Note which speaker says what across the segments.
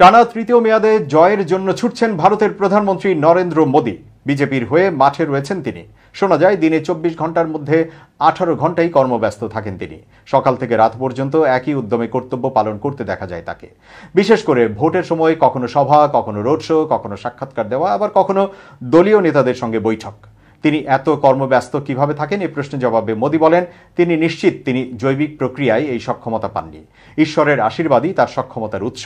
Speaker 1: টানা তৃতীয় মেয়াদে জয়ের জন্য ছুটছেন ভারতের প্রধানমন্ত্রী নরেন্দ্র মোদী বিজেপির হয়ে মাঠে রয়েছেন তিনি শোনা যায় দিনে চব্বিশ ঘন্টার মধ্যে আঠারো ঘন্টাই কর্মব্যস্ত থাকেন তিনি সকাল থেকে রাত পর্যন্ত একই উদ্যমে কর্তব্য পালন করতে দেখা যায় তাকে বিশেষ করে ভোটের সময় কখনো সভা কখনো রোড শো কখনো সাক্ষাৎকার দেওয়া আবার কখনো দলীয় নেতাদের সঙ্গে বৈঠক তিনি এত কর্মব্যস্ত কিভাবে থাকেন এই প্রশ্নের জবাবে মোদী বলেন তিনি নিশ্চিত তিনি জৈবিক প্রক্রিয়ায় এই সক্ষমতা পাননি ঈশ্বরের আশীর্বাদই তার সক্ষমতার উৎস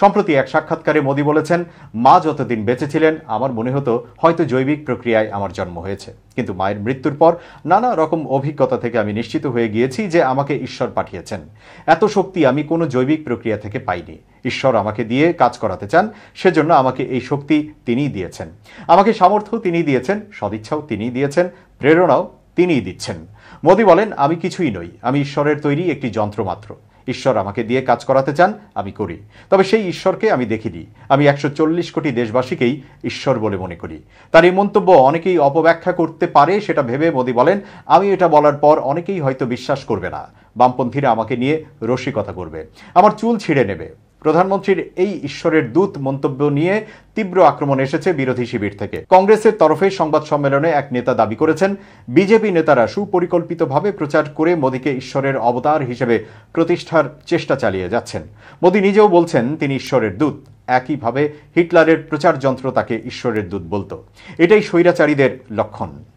Speaker 1: সম্প্রতি এক সাক্ষাৎকারে মোদি বলেছেন মা যতদিন বেঁচে ছিলেন আমার মনে হতো হয়তো জৈবিক প্রক্রিয়ায় আমার জন্ম হয়েছে কিন্তু মায়ের মৃত্যুর পর নানা রকম অভিজ্ঞতা থেকে আমি নিশ্চিত হয়ে গিয়েছি যে আমাকে ঈশ্বর পাঠিয়েছেন এত শক্তি আমি কোনো জৈবিক প্রক্রিয়া থেকে পাইনি ঈশ্বর আমাকে দিয়ে কাজ করাতে চান সেজন্য আমাকে এই শক্তি তিনিই দিয়েছেন আমাকে সামর্থ্য তিনিই দিয়েছেন সদিচ্ছাও তিনিই দিয়েছেন প্রেরণাও তিনিই দিচ্ছেন মোদি বলেন আমি কিছুই নই আমি ঈশ্বরের তৈরি একটি যন্ত্র মাত্র ঈশ্বর আমাকে দিয়ে কাজ করাতে চান আমি করি তবে সেই ঈশ্বরকে আমি দেখিনি আমি একশো চল্লিশ কোটি দেশবাসীকেই ঈশ্বর বলে মনে করি তার এই মন্তব্য অনেকেই অপব্যাখ্যা করতে পারে সেটা ভেবে মোদি বলেন আমি এটা বলার পর অনেকেই হয়তো বিশ্বাস করবে না বামপন্থীরা আমাকে নিয়ে রসিকতা করবে আমার চুল ছিঁড়ে নেবে প্রধানমন্ত্রীর এই ঈশ্বরের দূত মন্তব্য নিয়ে তীব্র আক্রমণ এসেছে বিরোধী শিবির থেকে কংগ্রেসের তরফে সংবাদ সম্মেলনে এক নেতা দাবি করেছেন বিজেপি নেতারা সুপরিকল্পিতভাবে প্রচার করে মোদীকে ঈশ্বরের অবতার হিসেবে প্রতিষ্ঠার চেষ্টা চালিয়ে যাচ্ছেন মোদী নিজেও বলছেন তিনি ঈশ্বরের দূত একইভাবে হিটলারের প্রচার যন্ত্র তাকে ঈশ্বরের দূত বলত এটাই স্বৈরাচারীদের লক্ষণ